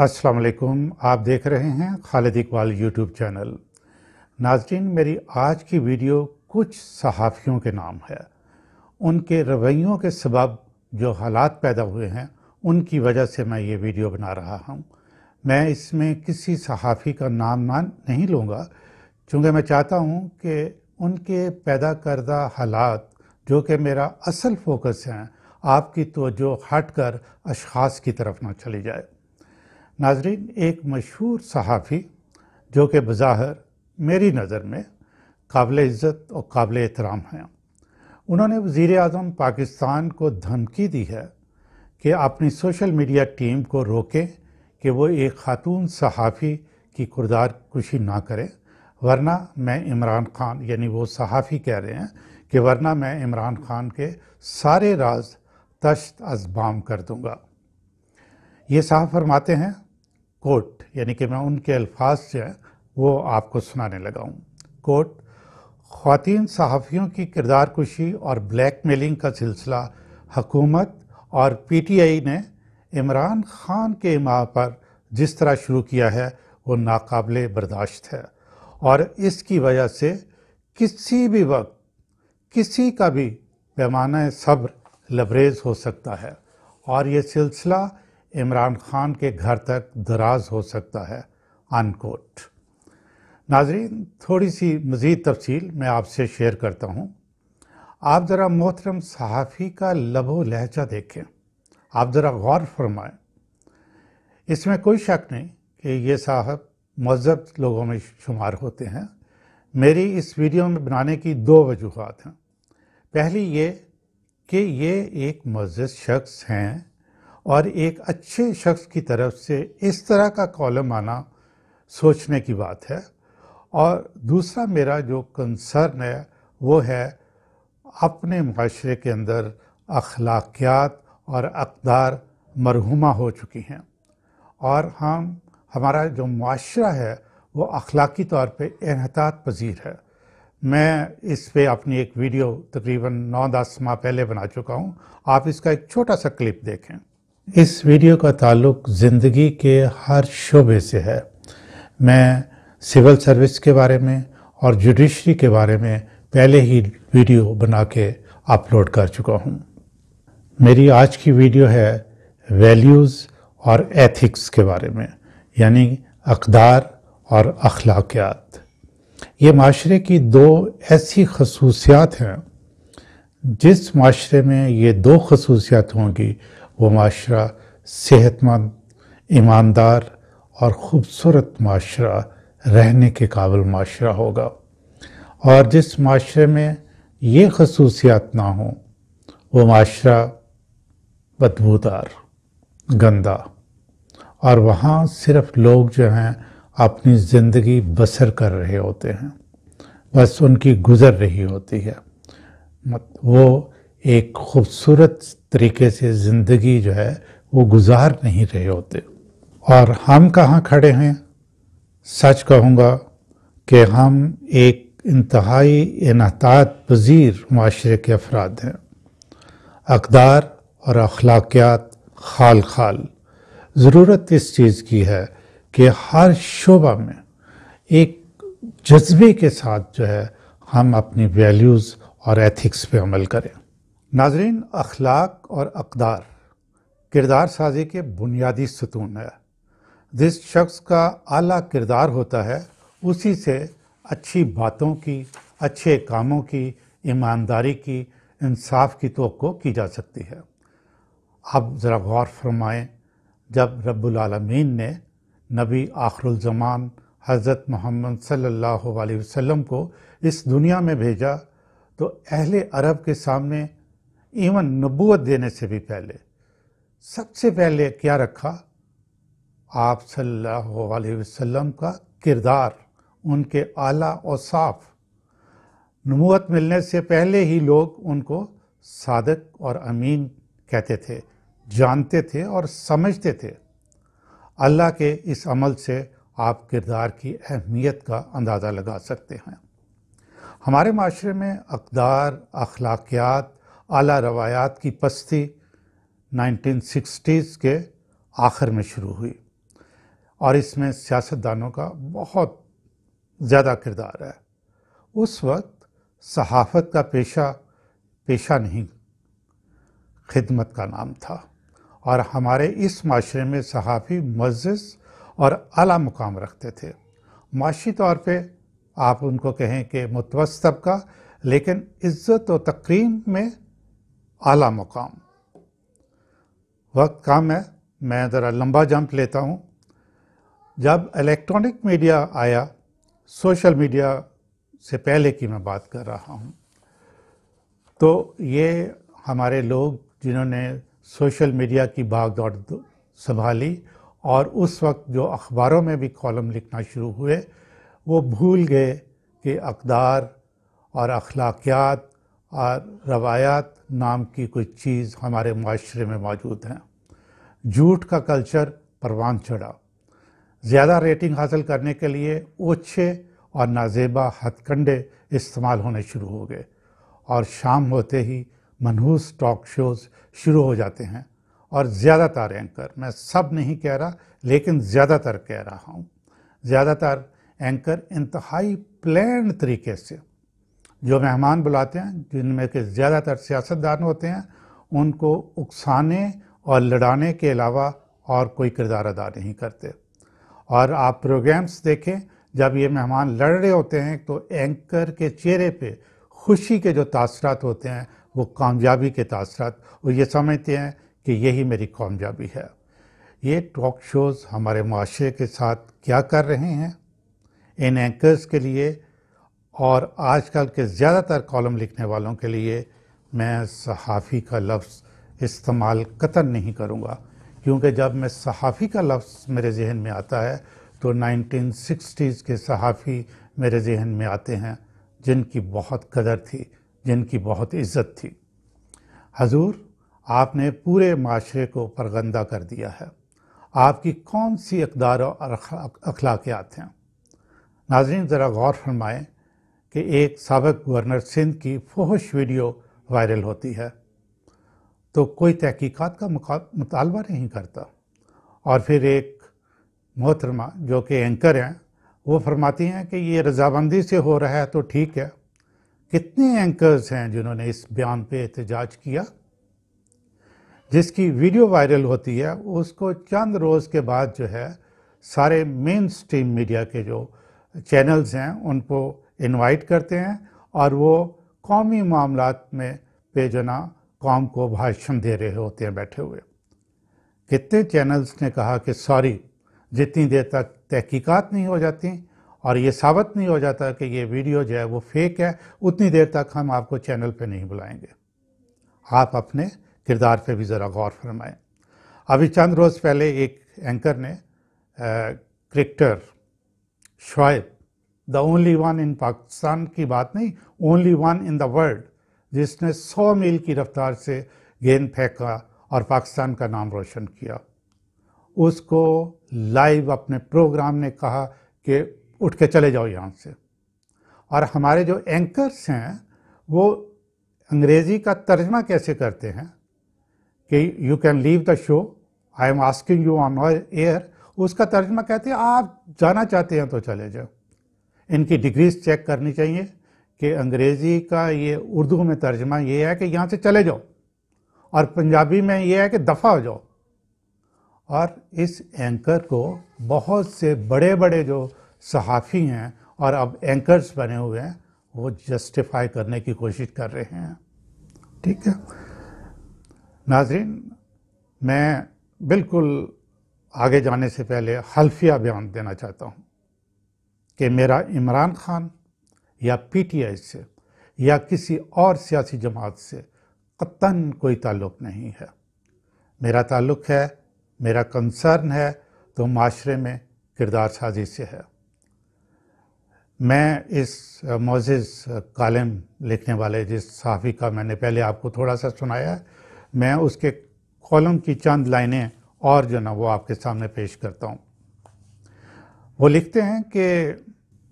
अस्सलाम वालेकुम आप देख रहे हैं खालिद इकबाल यूट्यूब चैनल नाजरीन मेरी आज की वीडियो कुछ सहाफ़ियों के नाम है उनके रवैयों के सबब जो हालात पैदा हुए हैं उनकी वजह से मैं ये वीडियो बना रहा हूँ मैं इसमें किसी सहाफ़ी का नाम मान नहीं लूँगा चूँकि मैं चाहता हूँ कि उनके पैदा करदा हालात जो कि मेरा असल फोकस हैं आपकी तोजो हट कर अशास की तरफ ना चली जाए नाजरीन एक मशहूर सहाफ़ी जो कि बज़ाहिर मेरी नज़र में काबिल इज़्ज़त और काबिल एहतराम हैं उन्होंने वज़ी अजम पाकिस्तान को धमकी दी है कि अपनी सोशल मीडिया टीम को रोकें कि वो एक खातून सहाफ़ी की किरदार कुशी ना करें वरना मैं इमरान खान यानी वो सहाफ़ी कह रहे हैं कि वरना मैं इमरान खान के सारे राज तश्त अजबाम कर दूँगा ये साहब फरमाते हैं कोट यानी कि मैं उनके अल्फाज से वो आपको सुनाने लगा हूँ कोट खातिन सहाफ़ियों की किरदार कुशी और ब्लैक मेलिंग का सिलसिला हकूमत और पी टी आई ने इमरान खान के इमा पर जिस तरह शुरू किया है वो नाकबले बर्दाश्त है और इसकी वजह से किसी भी वक्त किसी का भी पैमाना सब्र लबरेज हो सकता है और ये सिलसिला इमरान खान के घर तक दराज हो सकता है अनकोट नाजरीन थोड़ी सी मज़ीद तफसील मैं आपसे शेयर करता हूँ आप ज़रा मोहतरम सहाफ़ी का लबो लहजा देखें आप ज़रा गौर फरमाएं इसमें कोई शक नहीं कि ये साहब मजहब लोगों में शुमार होते हैं मेरी इस वीडियो में बनाने की दो वजूहत हैं पहली ये कि ये एक मस्जिद शख्स हैं और एक अच्छे शख्स की तरफ से इस तरह का कॉलम आना सोचने की बात है और दूसरा मेरा जो कंसर्न है वो है अपने माशरे के अंदर अखलाकियात और अकदार मरहुमा हो चुकी हैं और हम हमारा जो माशरा है वो अखलाकी तौर पे एहतात पजीर है मैं इस पे अपनी एक वीडियो तकरीबन नौ दस माह पहले बना चुका हूँ आप इसका एक छोटा सा क्लिप देखें इस वीडियो का ताल्लुक ज़िंदगी के हर शोबे से है मैं सिविल सर्विस के बारे में और जुडिशरी के बारे में पहले ही वीडियो बना के अपलोड कर चुका हूँ मेरी आज की वीडियो है वैल्यूज़ और एथिक्स के बारे में यानी अकदार और अखलाकियात ये माशरे की दो ऐसी खसूसियात हैं जिस माशरे में ये दो खसूसियात होंगी वो माशरा सेहतमंद ईमानदार और ख़ूबसूरत माशरा रहने के काबिल माशरा होगा और जिस माशरे में ये खसूसियात ना हों वो माशरा बदबूदार गंदा और वहाँ सिर्फ लोग जो हैं अपनी ज़िंदगी बसर कर रहे होते हैं बस उनकी गुज़र रही होती है मत वो एक खूबसूरत तरीके से ज़िंदगी जो है वो गुजार नहीं रहे होते और हम कहाँ खड़े हैं सच कहूँगा कि हम एक इंतहाई इनतात पजीर माशरे के अफराद हैं अकदार और अखलाकियात खाल खाल ज़रूरत इस चीज़ की है कि हर शोबा में एक जज्बे के साथ जो है हम अपनी वैल्यूज़ और एथिक्स पे अमल करें नाजरीन अखलाक और अकदार किरदार साजी के बुनियादी सतून है जिस शख्स का आला किरदार होता है उसी से अच्छी बातों की अच्छे कामों की ईमानदारी की इंसाफ की तो की जा सकती है अब ज़रा गौर फरमाएं जब रब्लमीन ने नबी जमान हज़रत मोहम्मद सल्लल्लाहु अलैहि वसल्लम को इस दुनिया में भेजा तो अहले अरब के सामने इवन नबूत देने से भी पहले सबसे पहले क्या रखा आप सल्लल्लाहु अलैहि वसल्लम का किरदार उनके आला और साफ नबूत मिलने से पहले ही लोग उनको सादक और अमीन कहते थे जानते थे और समझते थे अल्लाह के इस अमल से आप किरदार की अहमियत का अंदाज़ा लगा सकते हैं हमारे माशरे में अकदार अखलाकियात आला रवायात की पस्ती 1960s के आखिर में शुरू हुई और इसमें सियासतदानों का बहुत ज़्यादा किरदार है उस वक्त सहाफ़त का पेशा पेशा नहीं खिदमत का नाम था और हमारे इस माशरे में सहाफ़ी मज्ज़ और अला मुकाम रखते थे माशी तौर पे आप उनको कहें कि मुतवस का लेकिन इज़्ज़त व तकरीम में आला मुकाम वक्त कम है मैं ज़रा लंबा जंप लेता हूँ जब इलेक्ट्रॉनिक मीडिया आया सोशल मीडिया से पहले की मैं बात कर रहा हूँ तो ये हमारे लोग जिन्होंने सोशल मीडिया की भाग दौड़ संभाली और उस वक्त जो अखबारों में भी कॉलम लिखना शुरू हुए वो भूल गए कि अकदार और अखलाकियात और रवायात नाम की कोई चीज़ हमारे माशरे में मौजूद हैं झूठ का कल्चर परवान चढ़ा ज़्यादा रेटिंग हासिल करने के लिए ओछे और नाजेबा हथकंडे इस्तेमाल होने शुरू हो गए और शाम होते ही मनहूस टॉक शोज़ शुरू हो जाते हैं और ज़्यादातर एंकर मैं सब नहीं कह रहा लेकिन ज़्यादातर कह रहा हूँ ज़्यादातर एंकर इंतहाई प्लान तरीके से जो मेहमान बुलाते हैं जिनमें के ज़्यादातर सियासतदान होते हैं उनको उकसाने और लड़ाने के अलावा और कोई किरदार अदा नहीं करते और आप प्रोग्राम्स देखें जब ये मेहमान लड़ रहे होते हैं तो एंकर के चेहरे पे खुशी के जो तासरात होते हैं वो कामयाबी के तासरात वो ये समझते हैं कि यही मेरी कामयाबी है ये टॉक शोज़ हमारे माशरे के साथ क्या कर रहे हैं इन एंकर्स के लिए और आजकल के ज़्यादातर कॉलम लिखने वालों के लिए मैं सहाफ़ी का लफ्ज़ इस्तेमाल कतर नहीं करूँगा क्योंकि जब मैं सहाफ़ी का लफ्ज़ मेरे जहन में आता है तो नाइनटीन सिक्सटीज़ के सहाफ़ी मेरे जहन में आते हैं जिनकी बहुत कदर थी जिनकी बहुत इज्जत थी हजूर आपने पूरे माशरे को परगंदा कर दिया है आपकी कौन सी अकदार और अखलाकियात हैं नाजरीन ज़रा गौर फरमाएँ कि एक सबक गवर्नर सिंध की फोहश वीडियो वायरल होती है तो कोई तहकीकात का मुतालबा नहीं करता और फिर एक मोहतरमा जो कि एंकर हैं वो फरमाती हैं कि ये रजाबंदी से हो रहा है तो ठीक है कितने एंकर्स हैं जिन्होंने इस बयान पे एहतजाज किया जिसकी वीडियो वायरल होती है उसको चंद रोज़ के बाद जो है सारे मेन स्ट्रीम मीडिया के जो चैनल्स हैं उनको इनवाइट करते हैं और वो कौमी मामला में बेजना कौम को भाषण दे रहे होते हैं बैठे हुए कितने चैनल्स ने कहा कि सॉरी जितनी देर तक तहकीकात नहीं हो जाती और ये साबित नहीं हो जाता कि ये वीडियो जो है वो फेक है उतनी देर तक हम आपको चैनल पे नहीं बुलाएंगे आप अपने किरदार पे भी ज़रा गौर फरमाएं अभी चंद रोज़ पहले एक एंकर ने cricketer Shoaib the only one in Pakistan की बात नहीं only one in the world जिसने 100 मील की रफ्तार से गेंद फेंका और पाकिस्तान का नाम रोशन किया उसको लाइव अपने प्रोग्राम ने कहा कि उठ के चले जाओ यहाँ से और हमारे जो एंकर्स हैं वो अंग्रेज़ी का तर्जमा कैसे करते हैं कि you can leave the show I am asking you on air उसका तर्जमा कहते हैं आप जाना चाहते हैं तो चले जाओ इनकी डिग्रीज चेक करनी चाहिए कि अंग्रेज़ी का ये उर्दू में तर्जमा ये है कि यहाँ से चले जाओ और पंजाबी में ये है कि दफ़ा हो जाओ और इस एंकर को बहुत से बड़े बड़े जो सहाफ़ी हैं और अब एंकर्स बने हुए हैं वो जस्टिफाई करने की कोशिश कर रहे हैं ठीक है नाजरीन मैं बिल्कुल आगे जाने से पहले हल्फिया बयान देना चाहता हूँ कि मेरा इमरान खान या पीटीआई से या किसी और सियासी जमात से कतन कोई ताल्लुक़ नहीं है मेरा ताल्लुक़ है मेरा कंसर्न है तो माशरे में किरदार साजी से है मैं इस मोजिज़ कालम लिखने वाले जिस सहाफ़ी का मैंने पहले आपको थोड़ा सा सुनाया है मैं उसके कॉलम की चंद लाइनें और जो ना वो आपके सामने पेश करता हूँ वो लिखते हैं कि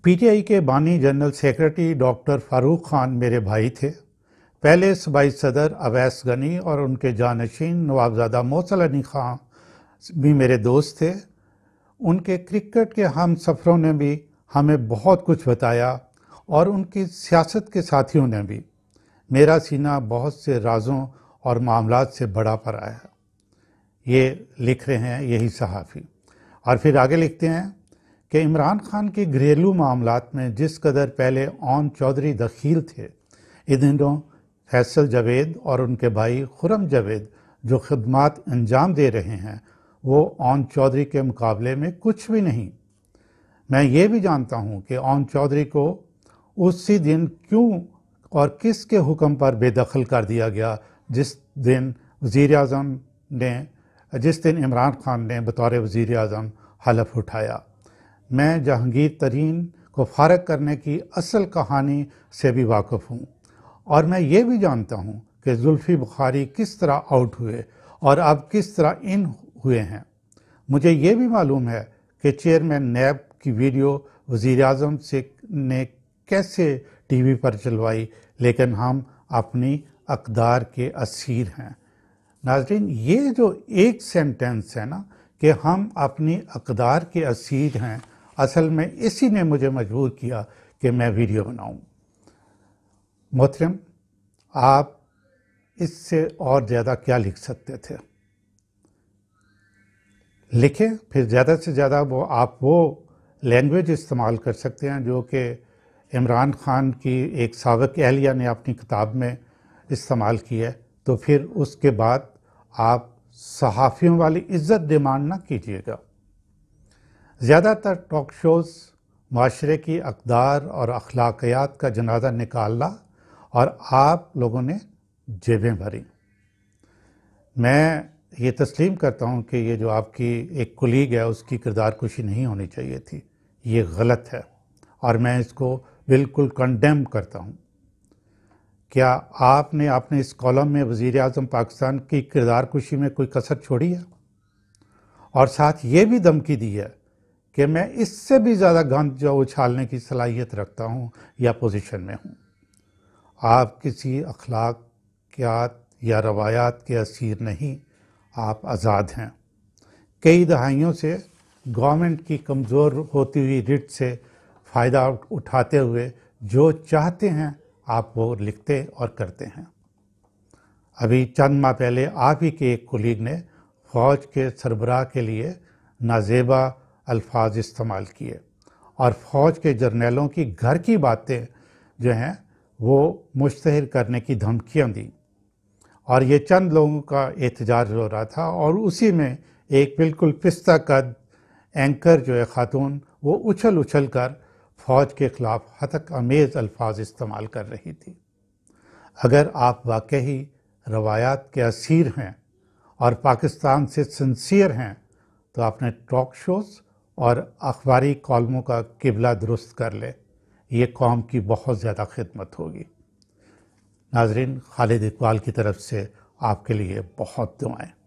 पीटीआई के बानी general secretary doctor Farooq Khan मेरे भाई थे पहले सूबाई सदर अवैस गनी और उनके जानशीन नवाबजादा मोसल अली खां भी मेरे दोस्त थे उनके क्रिकेट के हम सफ़रों ने भी हमें बहुत कुछ बताया और उनकी सियासत के साथियों ने भी मेरा सीना बहुत से राजों और मामला से बड़ा पर आया ये लिख रहे हैं यही सहाफ़ी और फिर आगे लिखते हैं कि इमरान खान के घरेलू मामला में जिस कदर पहले ओम चौधरी दखील थे इधनों फैसल जावेद और उनके भाई खुरम जावेद जो खदमात अंजाम दे रहे हैं वो ओम चौधरी के मुकाबले में कुछ भी नहीं मैं ये भी जानता हूँ कि ओम चौधरी को उसी दिन क्यों और किस के हुक्म पर बेदखल कर दिया गया जिस दिन वजीर अजम ने जिस दिन इमरान खान ने बतौर वज़ी अजम हलफ उठाया मैं जहांगीर तरीन को फारग करने की असल कहानी से भी वाकफ़ हूँ और मैं ये भी जानता हूँ कि जुल्फ़ी बुखारी किस तरह आउट हुए और अब किस तरह इन हुए हैं मुझे ये भी मालूम है कि चेयरमैन नैब की वीडियो वज़ी अजम से ने कैसे टी वी पर चलवाई लेकिन हम अपनी अकदार के असीर हैं नाजरीन ये जो एक सेंटेंस है ना कि हम अपनी अकदार के असीर हैं असल में इसी ने मुझे मजबूर किया कि मैं वीडियो बनाऊं। मोहतरम आप इससे और ज़्यादा क्या लिख सकते थे लिखें फिर ज़्यादा से ज़्यादा वो आप वो लैंग्वेज इस्तेमाल कर सकते हैं जो कि इमरान ख़ान की एक सबक एहलिया ने अपनी किताब में इस्तेमाल की है तो फिर उसके बाद आप सहाफ़ियों वाली इज़्ज़त डिमांड ना कीजिएगा ज़्यादातर टॉक शोज़ माशरे की अकदार और अखलाकियात का जनाजा निकालना और आप लोगों ने जेबें भरी मैं ये तस्लीम करता हूँ कि ये जो आपकी एक कुलीग है उसकी किरदार कुशी नहीं होनी चाहिए थी ये गलत है और मैं इसको बिल्कुल कंडेम करता हूँ क्या आपने आपने इस कॉलम में वज़ी अजम पाकिस्तान की किरदार कुशी में कोई कसर छोड़ी है और साथ ये भी धमकी दी है कि मैं इससे भी ज़्यादा जो उछालने की सलाहियत रखता हूँ या पोजीशन में हूँ आप किसी अखलाकियात या रवायात के असीर नहीं आप आज़ाद हैं कई दहाइयों से गवर्नमेंट की कमज़ोर होती हुई रिट से फ़ायदा उठाते हुए जो चाहते हैं आप वो लिखते और करते हैं अभी चंद माह पहले आप ही के एक कुलीग ने फ़ौज के सरबराह के लिए नाजेबा अल्फाज इस्तेमाल किए और फ़ौज के जर्नेलों की घर की बातें जो हैं वो मुश्तहर करने की धमकियाँ दी और ये चंद लोगों का एहतजाज हो रहा था और उसी में एक बिल्कुल पिस्ता कद एंकर जो है ख़ातून वो उछल उछल कर फ़ौज के ख़िलाफ़ हतक अमेज़ अल्फाज इस्तेमाल कर रही थी अगर आप वाकई रवायात के असीर हैं और पाकिस्तान से सिंसियर हैं तो आपने टॉक शोज़ और अखबारी कॉलमों का किबला दुरुस्त कर ले ये कौम की बहुत ज़्यादा खिदमत होगी नाजरीन खालिद इकबाल की तरफ से आपके लिए बहुत दुआएँ